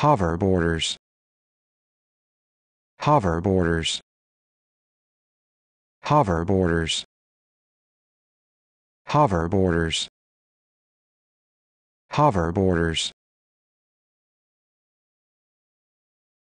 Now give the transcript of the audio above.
Hover borders. Hover borders. Hover borders. Hover borders. Hover borders.